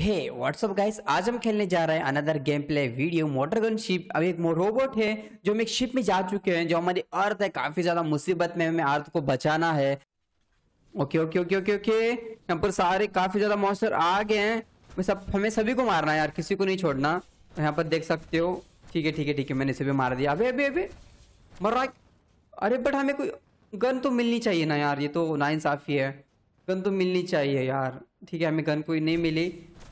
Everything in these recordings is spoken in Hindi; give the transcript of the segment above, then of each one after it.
हे व्हाट्सअप गाइस आज हम खेलने जा रहे हैं अनदर गेम प्ले वीडियो मोटरगन शिप अब एक रोबोट है जो हम एक शिप में जा चुके हैं जो हमारी अर्थ है काफी ज्यादा मुसीबत में हमें अर्थ को बचाना है okay okay okay okay okay यहाँ पर सारे काफी ज्यादा मॉस्टर आ गए हैं सब हमें सभी को मारना है यार किसी को नहीं छोड़ना तो यहाँ पर देख सकते हो ठीक है ठीक है ठीक है मैंने सभी मार दिया अभी अभी अभी मर रहा अरे बट हमें कोई गन तो मिलनी चाहिए ना यार ये तो इंसाफी है गन तो मिलनी चाहिए यार ठीक है हमें गन कोई नहीं मिली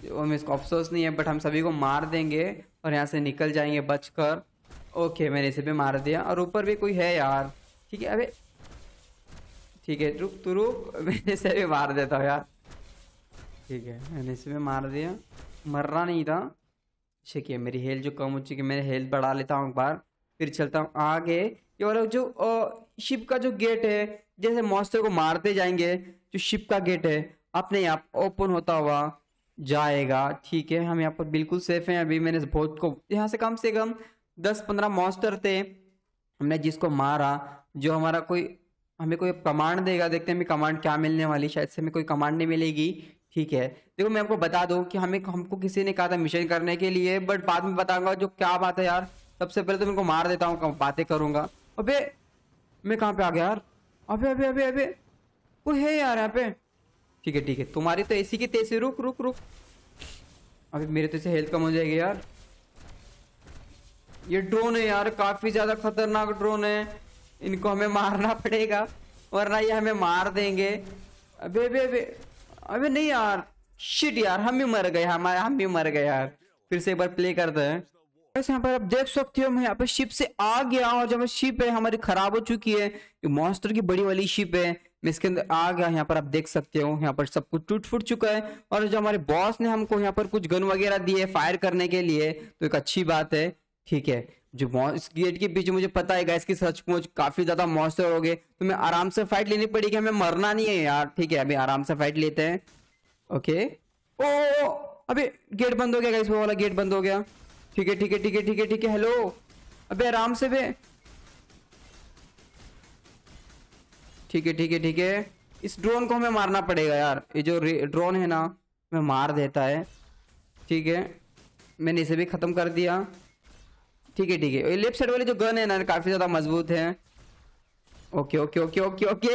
हमें इसको अफसोस नहीं है बट हम सभी को मार देंगे और यहाँ से निकल जाएंगे बच कर ओके मैंने इसे भी मार दिया और ऊपर भी कोई है यार ठीक है अबे ठीक है रुक तो रुक मैंने इसे भी मार देता हूँ यार ठीक है मैंने इसे भी मार दिया मरना नहीं था ठीक है मेरी हेल्थ जो कम हो चुकी है मैं हेल्थ बढ़ा लेता हूँ एक बार फिर चलता हूँ आगे ये वाला जो शिप का जो गेट है जैसे मॉस्टर को मारते जाएंगे जो शिप का गेट है अपने आप ओपन होता हुआ जाएगा ठीक है हम यहाँ पर बिल्कुल सेफ हैं अभी मैंने बहुत को यहाँ से कम से कम दस पंद्रह मॉन्स्टर थे हमने जिसको मारा जो हमारा कोई हमें कोई कमांड देगा देखते हैं हमें कमांड क्या मिलने वाली शायद से हमें कोई कमांड नहीं मिलेगी ठीक है देखो मैं आपको बता दूँ कि हमें हमको किसी ने कहा था मिशन करने के लिए बट बाद में बताऊंगा जो क्या बात है यार सबसे पहले तो मैं उनको मार देता हूँ बातें करूंगा अबे मैं कहाँ पे आ गया यार अबे अबे अबे अबे कोई है यार यहाँ पे ठीक है ठीक है तुम्हारी तो एसी की तेजी रुक रुक रुक अभी मेरे तो हेल्थ कम हो जाएगी यार ये ड्रोन है यार काफी ज्यादा खतरनाक ड्रोन है इनको हमें मारना पड़ेगा वरना ये हमें मार देंगे अबे अबे अबे अबे नहीं यार शिट यार हम भी मर गए हमारे हम भी मर गए यार फिर से एक बार प्ले करते हैं वैसे यहाँ पर आप देख सकते हो मैं यहाँ पर शिप से आ गया और जब शिप है हमारी खराब हो चुकी है ये मॉन्स्टर की बड़ी वाली शिप है मैं इसके अंदर आ गया यहाँ पर आप देख सकते हो यहाँ पर सब कुछ टूट फूट चुका है और जो हमारे बॉस ने हमको यहाँ पर कुछ गन वगैरह दिए फायर करने के लिए तो एक अच्छी बात है ठीक है जो इस गेट के पीछे मुझे पता है इसकी सचमुच काफी ज्यादा मॉस्टर हो गए तो मैं आराम से फाइट लेनी पड़ेगी हमें मरना नहीं है यार ठीक है अभी आराम से फाइट लेते हैं ओके ओ अभी गेट बंद हो गया गाइस वो वाला गेट बंद हो गया ठीक है ठीक है ठीक है ठीक है ठीक है हेलो अबे आराम से भी ठीक है ठीक है ठीक है इस ड्रोन को हमें मारना पड़ेगा यार ये जो ड्रोन है ना मैं मार देता है ठीक है मैंने इसे भी ख़त्म कर दिया ठीक है ठीक है लेफ्ट साइड वाली जो गन है ना काफ़ी ज़्यादा मजबूत है okay okay okay okay okay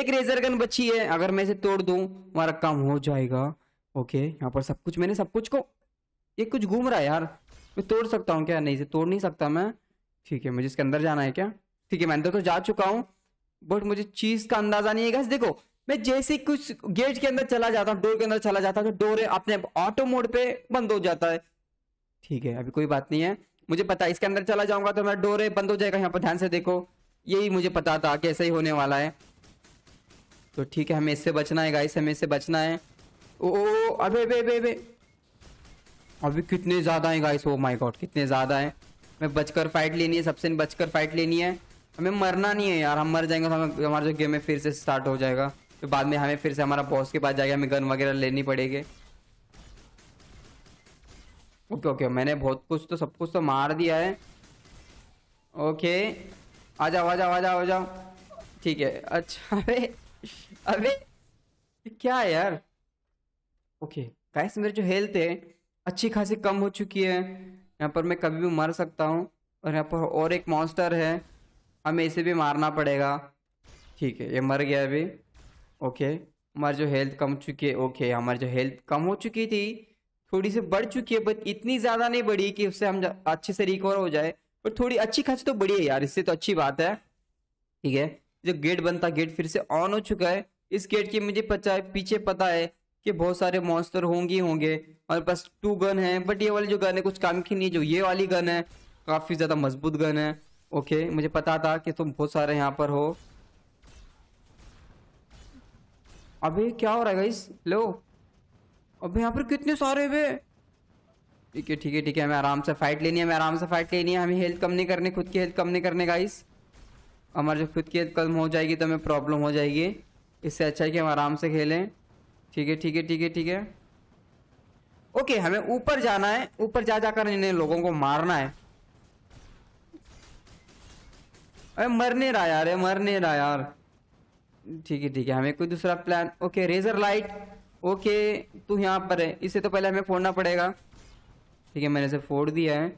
एक रेजर गन बची है अगर मैं इसे तोड़ दूँ हमारा काम हो जाएगा ओके यहाँ पर सब कुछ मैंने सब कुछ को ये कुछ घूम रहा है यार मैं तोड़ सकता हूँ क्या नहीं इसे तोड़ नहीं सकता मैं ठीक है मुझे इसके अंदर जाना है क्या ठीक है मैं अंदर तो जा चुका हूँ बट मुझे चीज का अंदाजा नहीं है देखो मैं जैसे कुछ गेट के अंदर चला जाता हूँ डोर के अंदर चला जाता हूँ तो डोर अपने ऑटो मोड पे बंद हो जाता है ठीक है अभी कोई बात नहीं है मुझे पता इसके अंदर चला जाऊंगा तो मेरा डोर बंद हो जाएगा यहाँ पर ध्यान से देखो यही मुझे पता था कि ऐसा ही होने वाला है तो ठीक है हमें इससे बचना है गाइस हमें इससे बचना है ओ, ओ अबे बे बे बे अभी कितने ज़्यादा हैं गाइस ओ माय गॉड कितने ज़्यादा हैं मैं बचकर फाइट लेनी है सबसे बचकर फाइट लेनी है हमें मरना नहीं है यार हम मर जाएंगे तो हमें हमारा जो गेम है फिर से स्टार्ट हो जाएगा तो बाद में हमें फिर से हमारा बॉस के पास जाके हमें गन वगैरह लेनी पड़ेगी ओके ओके मैंने बहुत कुछ तो सब कुछ तो मार दिया है ओके आ जाओ आ जाओ आ जाओ आ जाओ ठीक है अच्छा अबे अबे क्या है यार ओके गाइस मेरे जो हेल्थ है अच्छी खासी कम हो चुकी है यहाँ पर मैं कभी भी मर सकता हूँ और यहाँ पर और एक मॉन्स्टर है हमें इसे भी मारना पड़ेगा ठीक है ये मर गया अभी ओके हमारी जो हेल्थ कम चुकी है ओके हमारी जो हेल्थ कम हो चुकी थी थोड़ी सी बढ़ चुकी है बट इतनी ज़्यादा नहीं बढ़ी कि उससे हम अच्छे से रिकवर हो जाए पर थोड़ी अच्छी खासी तो बढ़ी है यार इससे तो अच्छी बात है ठीक है जो गेट बनता गेट फिर से ऑन हो चुका है इस गेट की मुझे पता है पीछे पता है कि बहुत सारे मॉन्स्टर होंगे होंगे हमारे पास टू गन है बट ये वाली जो गन है कुछ काम की नहीं जो ये वाली गन है काफ़ी ज़्यादा मजबूत गन है ओके मुझे पता था कि तुम बहुत सारे यहाँ पर हो अबे क्या हो रहा है गाइस लो अबे यहाँ पर कितने सारे हुए ठीक है ठीक है ठीक है हमें आराम से फाइट लेनी है हमें आराम से फाइट लेनी है हमें हेल्थ कम नहीं करने खुद की हेल्थ कम नहीं करने गाइस हमारे जो खुद की हेल्थ कम हो जाएगी तो हमें प्रॉब्लम हो जाएगी इससे अच्छा है कि हम आराम से खेलें ठीक है ठीक है ठीक है ठीक है ओके हमें ऊपर जाना है ऊपर जा जाकर इन्हें लोगों को मारना है अरे मर नहीं रहा यार मर नहीं रहा यार ठीक है ठीक है हमें कोई दूसरा plan okay razor light okay तू यहाँ पर है इसे तो पहले हमें फोड़ना पड़ेगा ठीक है मैंने इसे फोड़ दिया है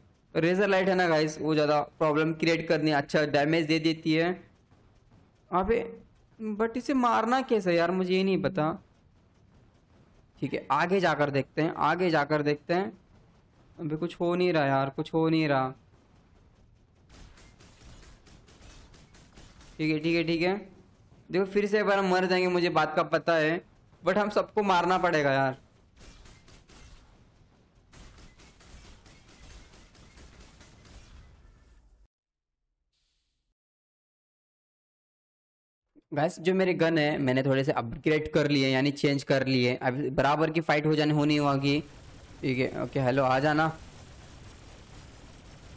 रेजर लाइट है ना गाइस वो ज़्यादा प्रॉब्लम क्रिएट करनी अच्छा डैमेज दे देती है आप बट इसे मारना कैसे यार मुझे ये नहीं पता ठीक है आगे जाकर देखते हैं आगे जाकर देखते हैं अभी कुछ हो नहीं रहा यार कुछ हो नहीं रहा ठीक है ठीक है ठीक है देखो फिर से एक बार हम मर जाएंगे मुझे बात का पता है बट हम सबको मारना पड़ेगा यार वैस जो मेरे गन है मैंने थोड़े से अपग्रेड कर लिए यानी चेंज कर लिए अब बराबर की फाइट हो जाने होनी होगी ठीक है ओके हेलो आ जाना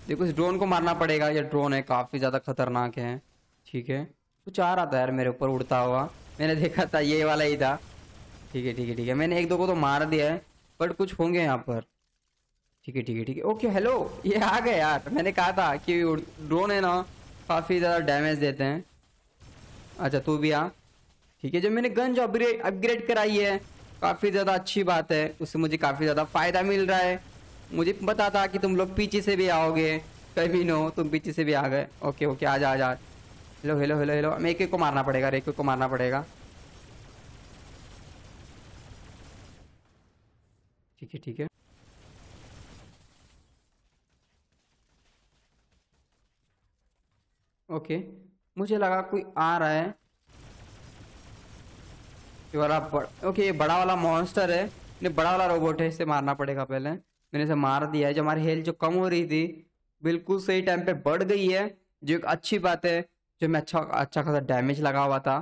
देखो इस ड्रोन को मारना पड़ेगा ये ड्रोन है काफ़ी ज़्यादा खतरनाक है ठीक है कुछ आ रहा था यार मेरे ऊपर उड़ता हुआ मैंने देखा था ये वाला ही था ठीक है ठीक है ठीक है मैंने एक दो को तो मार दिया है बट कुछ होंगे यहाँ पर ठीक है ठीक है ठीक है ओके हेलो ये आ गए यार मैंने कहा था कि ड्रोन है ना काफ़ी ज़्यादा डैमेज देते हैं अच्छा तू भी आ ठीक है जब मैंने गन जो अपग्रेड अपग्रेड कराई है काफ़ी ज़्यादा अच्छी बात है उससे मुझे काफ़ी ज़्यादा फ़ायदा मिल रहा है मुझे पता था कि तुम लोग पीछे से भी आओगे कभी ना हो तुम पीछे से भी आ गए ओके ओके आ जा आ जा हेलो हेलो हेलो हेलो हमें एक एक को मारना पड़ेगा एक एक को मारना पड़ेगा ठीक है ठीक है ओके मुझे लगा कोई आ रहा है ये वाला बड़ा ओके ये बड़ा वाला मॉन्स्टर है ये बड़ा वाला रोबोट है इसे मारना पड़ेगा पहले मैंने इसे मार दिया है जो हमारी हेल्थ जो कम हो रही थी बिल्कुल सही टाइम पे बढ़ गई है जो एक अच्छी बात है मैं अच्छा अच्छा खासा डैमेज लगा हुआ था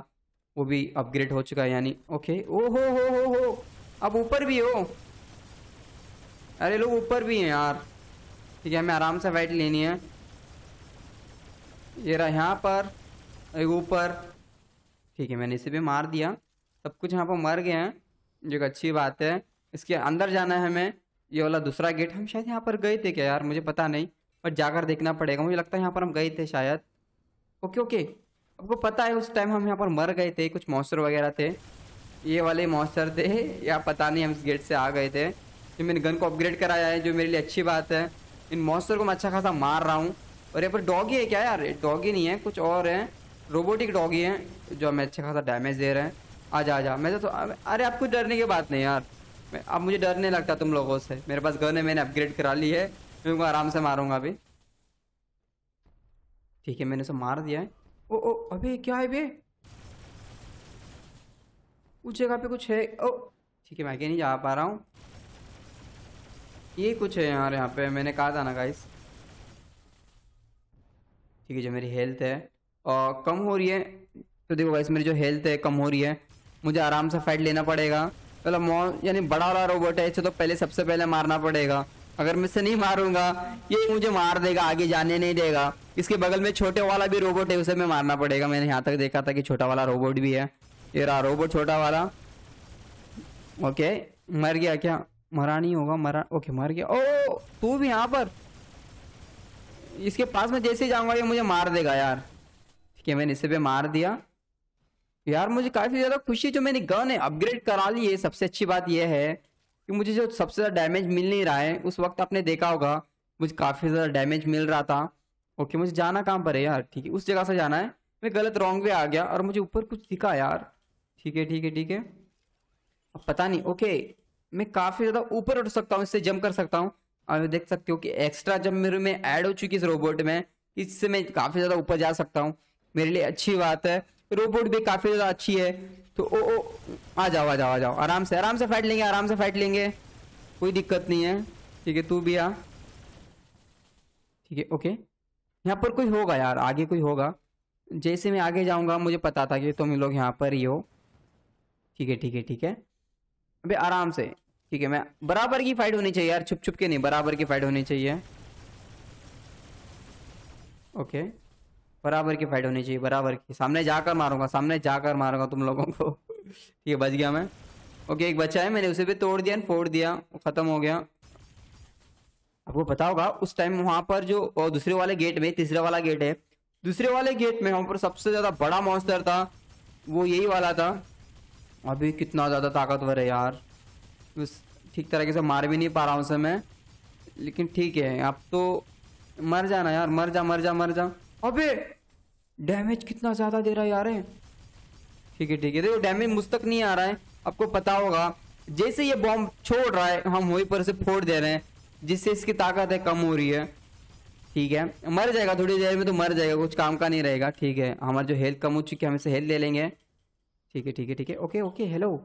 वो भी अपग्रेड हो चुका है यानी ओके ओ हो हो हो हो अब ऊपर भी हो अरे लोग ऊपर भी हैं यार ठीक है हमें आराम से वाइट लेनी है ये रहा यहाँ पर एक ऊपर ठीक है मैंने इसे भी मार दिया सब कुछ यहाँ पर मर गए हैं जो एक अच्छी बात है इसके अंदर जाना है हमें ये वाला दूसरा गेट हम शायद यहाँ पर गए थे क्या यार मुझे पता नहीं पर जाकर देखना पड़ेगा मुझे लगता है यहाँ पर हम गए थे शायद ओके ओके आपको पता है उस टाइम हम यहाँ पर मर गए थे कुछ मॉस्टर वगैरह थे ये वाले मॉस्टर थे या पता नहीं हम इस गेट से आ गए थे जो मैंने गन को अपग्रेड कराया है जो मेरे लिए अच्छी बात है इन मॉस्टर को मैं अच्छा खासा मार रहा हूँ और यहाँ पर डॉगी है क्या यार डॉगी नहीं है कुछ और है रोबोटिक डॉगी है जो हमें अच्छा खासा डैमेज दे रहे हैं आ जा आ जा मैं तो, तो अरे आपको डरने की बात नहीं यार अब मुझे डर नहीं लगता तुम लोगों से मेरे पास गन है मैंने अपग्रेड करा ली है मैं उनको आराम से मारूंगा अभी ठीक है मैंने उसे मार दिया है ओ ओ अबे क्या है बे उस जगह पे कुछ है ओ ठीक है मैं आगे नहीं जा पा रहा हूँ ये कुछ है यार यहाँ पे मैंने कहा था ना गाइस ठीक है जो मेरी हेल्थ है और कम हो रही है तो देखो गाइस मेरी जो हेल्थ है कम हो रही है मुझे आराम से फाइट लेना पड़ेगा मतलब तो यानी बड़ा वाला रोबोट है इसे तो पहले सबसे पहले मारना पड़ेगा अगर मैं इसे नहीं मारूंगा ये मुझे मार देगा आगे जाने नहीं देगा इसके बगल में छोटे वाला भी रोबोट है उसे मैं मारना पड़ेगा मैंने यहाँ तक देखा था कि छोटा वाला रोबोट भी है ये रहा रोबोट छोटा वाला ओके मर गया क्या मरा नहीं होगा मरा ओके मर गया ओ तू भी यहाँ पर इसके पास में जैसे जाऊंगा ये मुझे मार देगा यार ठीक है मैंने इसे पे मार दिया यार मुझे काफ़ी ज़्यादा खुशी जो मैंने गन है अपग्रेड करा ली है सबसे अच्छी बात यह है कि मुझे जो सबसे ज़्यादा डैमेज मिल नहीं रहा है उस वक्त आपने देखा होगा मुझे काफ़ी ज़्यादा डैमेज मिल रहा था ओके मुझे जाना कहाँ पर है यार ठीक है उस जगह से जाना है मैं गलत रॉन्ग वे आ गया और मुझे ऊपर कुछ दिखा यार ठीक है ठीक है ठीक है अब पता नहीं ओके मैं काफ़ी ज़्यादा ऊपर उठ सकता हूँ इससे जम कर सकता हूँ और देख सकती हो कि एक्स्ट्रा जब मेरे में ऐड हो चुकी इस रोबोट में इससे मैं काफ़ी ज़्यादा ऊपर जा सकता हूँ मेरे लिए अच्छी बात है रोबोट भी काफ़ी ज़्यादा अच्छी है तो ओ ओ आ जाओ आ जाओ आ जाओ आराम से आराम से फैट लेंगे आराम से फैट लेंगे कोई दिक्कत नहीं है ठीक है तू भी आ ठीक है ओके यहाँ पर कोई होगा यार आगे कोई होगा जैसे मैं आगे जाऊँगा मुझे पता था कि तुम लोग यहाँ पर ही हो ठीक है ठीक है ठीक है अबे आराम से ठीक है मैं बराबर की फाइट होनी चाहिए यार छुप छुप के नहीं बराबर की फाइट होनी चाहिए ओके बराबर की फाइट होनी चाहिए बराबर की सामने जाकर मारूंगा सामने जाकर मारूंगा तुम लोगों को ठीक है बच गया मैं ओके एक बच्चा है मैंने उसे भी तोड़ दिया फोड़ दिया ख़त्म हो गया आपको पता होगा उस टाइम वहां पर जो दूसरे वाले गेट में तीसरे वाला गेट है दूसरे वाले गेट में वहां पर सबसे ज्यादा बड़ा मॉन्स्टर था वो यही वाला था अभी कितना ज्यादा ताकतवर है यार बस ठीक तरीके से मार भी नहीं पा रहा हूँ उसे मैं लेकिन ठीक है आप तो मर जाना यार मर जा मर जा मर जा अबे डैमेज कितना ज़्यादा दे रहा है यार ठीक है ठीक है देखो डैमेज मुझ तक नहीं आ रहा है आपको पता होगा जैसे ये बॉम्ब छोड़ रहा है हम वहीं पर से फोड़ दे रहे हैं जिससे इसकी ताकत है कम हो रही है ठीक है मर जाएगा थोड़ी देर में तो मर जाएगा कुछ काम का नहीं रहेगा ठीक है हमारा जो हेल्थ कम हो चुकी है हम इसे हेल्थ ले लेंगे ठीक है ठीक है ठीक है ओके ओके हेलो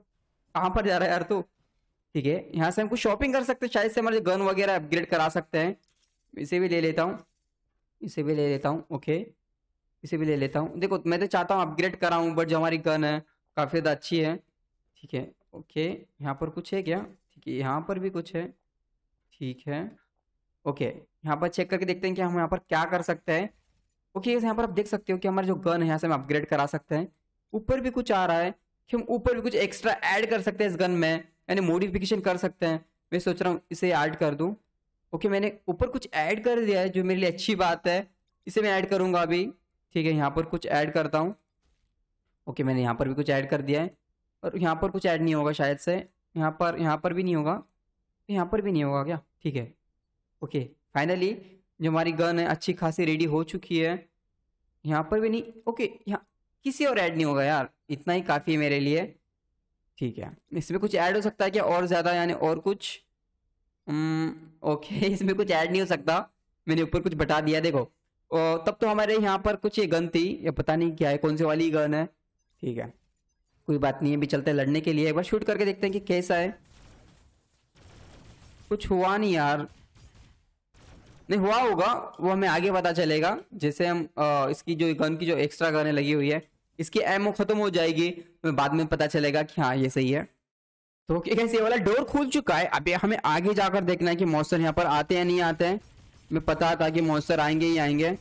कहाँ पर जा रहा है यार तू ठीक है यहाँ से हम कुछ शॉपिंग कर सकते हैं शायद से हमारे गन वगैरह अपग्रेड करा सकते हैं इसे भी ले लेता हूँ इसे भी ले लेता हूँ ओके इसे भी ले लेता हूँ देखो मैं तो चाहता हूँ अपग्रेड कराऊँ बट जो हमारी गन है काफ़ी ज़्यादा अच्छी है ठीक है ओके यहाँ पर कुछ है क्या ठीक है यहाँ पर भी कुछ है ठीक है ओके यहाँ पर चेक करके देखते हैं कि हम यहाँ पर क्या कर सकते हैं ओके यहाँ पर आप देख सकते हो कि हमारा जो गन है यहाँ से हम अपग्रेड करा सकते हैं ऊपर भी कुछ आ रहा है कि हम ऊपर भी कुछ एक्स्ट्रा ऐड कर सकते हैं इस गन में यानी मोडिफिकेशन कर सकते हैं मैं सोच रहा हूँ इसे ऐड कर दूँ ओके मैंने ऊपर कुछ ऐड कर दिया है जो मेरे लिए अच्छी बात है इसे मैं ऐड करूँगा अभी ठीक है यहाँ पर कुछ ऐड करता हूँ ओके मैंने यहाँ पर भी कुछ ऐड कर दिया है और यहाँ पर कुछ ऐड नहीं होगा शायद से यहाँ पर यहाँ पर भी नहीं होगा यहाँ पर भी नहीं होगा क्या ठीक है ओके फाइनली जो हमारी गन है अच्छी खासी रेडी हो चुकी है यहाँ पर भी नहीं ओके यहाँ किसी और ऐड नहीं होगा यार इतना ही काफ़ी है मेरे लिए ठीक है इसमें कुछ ऐड हो सकता है क्या और ज़्यादा यानी और कुछ hmm, ओके इसमें कुछ ऐड नहीं हो सकता मैंने ऊपर कुछ बता दिया देखो ओ, तब तो हमारे यहाँ पर कुछ ये गन थी या पता नहीं क्या है कौन सी वाली गन है ठीक है कोई बात नहीं है अभी चलते लड़ने के लिए एक बार शूट करके देखते हैं कि कैसा है कुछ हुआ नहीं यार नहीं हुआ होगा वो हमें आगे पता चलेगा जैसे हम आ, इसकी जो गन की जो एक्स्ट्रा गन लगी हुई है इसकी एमओ खत्म हो जाएगी तो बाद में पता चलेगा कि हाँ ये सही है तो कैसे वाला डोर खुल चुका है अभी हमें आगे जाकर देखना है कि मॉस्टर यहाँ पर आते हैं नहीं आते हैं हमें पता था कि मॉस्टर आएंगे ही आएंगे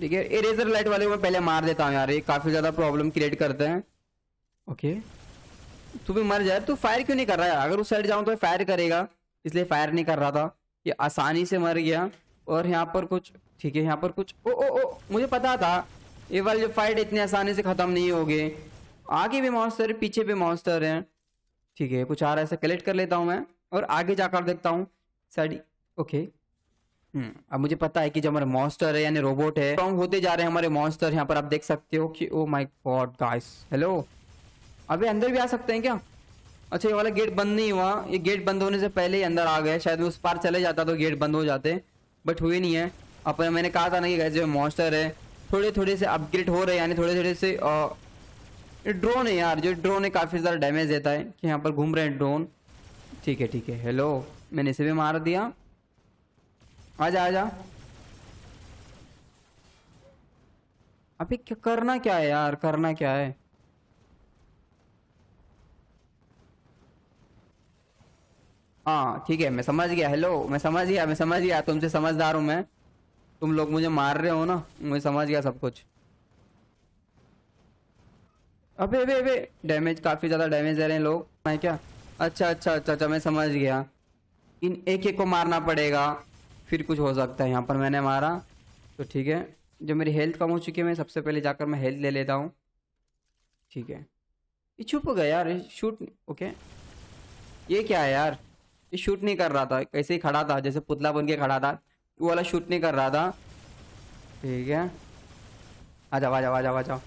ठीक है इरेजर लाइट वाले को मैं पहले मार देता हूँ यार ये काफ़ी ज़्यादा प्रॉब्लम क्रिएट करते हैं ओके okay. तू भी मर जाए तू फायर क्यों नहीं कर रहा है अगर उस साइड जाऊँ तो फायर करेगा इसलिए फायर नहीं कर रहा था ये आसानी से मर गया और यहाँ पर कुछ ठीक है यहाँ पर कुछ ओ ओ ओ मुझे पता था ये जो फाइट इतनी आसानी से ख़त्म नहीं गए आगे भी मॉन्स्टर पीछे भी मॉन्स्टर हैं ठीक है कुछ आ रहा है कलेक्ट कर लेता हूँ मैं और आगे जाकर देखता हूँ साइड ओके हम्म, अब मुझे पता है कि जो हमारे मॉन्स्टर है यानी रोबोट है स्ट्रॉन्ग होते जा रहे हैं हमारे मॉन्स्टर यहाँ पर आप देख सकते हो कि oh my god guys hello अभी अंदर भी आ सकते हैं क्या अच्छा ये वाला गेट बंद नहीं हुआ ये गेट बंद होने से पहले ही अंदर आ गए शायद उस पार चले जाता तो गेट बंद हो जाते बट हुए नहीं है अपन मैंने कहा था ना कि जो मॉन्स्टर है थोड़े थोड़े से अपग्रेड हो रहे हैं यानी थोड़े थोड़े से ड्रोन है यार जो ड्रोन है काफ़ी ज़्यादा डैमेज देता है कि यहाँ पर घूम रहे हैं ड्रोन ठीक है ठीक है हेलो मैंने इसे भी मार दिया आ जा आ जा अभी क्या करना क्या है यार करना क्या है हाँ ठीक है मैं समझ गया हेलो मैं समझ गया मैं समझ गया तुमसे समझदार हूँ मैं तुम लोग मुझे मार रहे हो ना मुझे समझ गया सब कुछ अबे अबे अबे डैमेज काफ़ी ज़्यादा डैमेज दे रहे हैं लोग मैं क्या अच्छा अच्छा अच्छा अच्छा मैं समझ गया इन एक एक को मारना पड़ेगा फिर कुछ हो सकता है यहाँ पर मैंने मारा तो ठीक है जब मेरी हेल्थ कम हो चुकी है मैं सबसे पहले जाकर मैं हेल्थ ले लेता हूँ ठीक है ये छुप गया यार शूट ओके ये क्या है यार शूट नहीं कर रहा था कैसे ही खड़ा था जैसे पुतला बन के खड़ा था वो वाला शूट नहीं कर रहा था ठीक है आ जाओ आ जाओ आ जाओ आ जाओ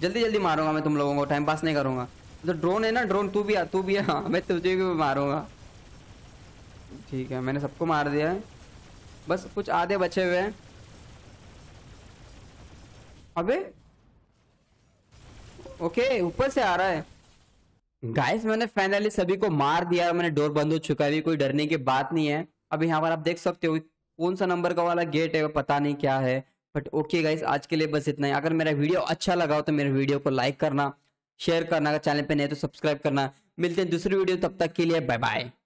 जल्दी जल्दी मारूंगा मैं तुम लोगों को टाइम पास नहीं करूंगा तो ड्रोन है ना ड्रोन तू भी आ तू भी आ हाँ, मैं तुझे भी मारूंगा ठीक है मैंने सबको मार दिया है बस कुछ आधे बचे हुए हैं अबे ओके ऊपर से आ रहा है गाइस हम्म। मैंने फाइनली सभी को मार दिया और मैंने डोर बंद हो चुका है कोई डरने की बात नहीं है अब यहाँ पर आप देख सकते हो कौन सा नंबर का वाला गेट है पता नहीं क्या है बट ओके गाइस आज के लिए बस इतना ही अगर मेरा वीडियो अच्छा लगा हो तो मेरे वीडियो को लाइक करना शेयर करना अगर चैनल पे नहीं तो सब्सक्राइब करना मिलते हैं दूसरी वीडियो तब तक के लिए बाय बाय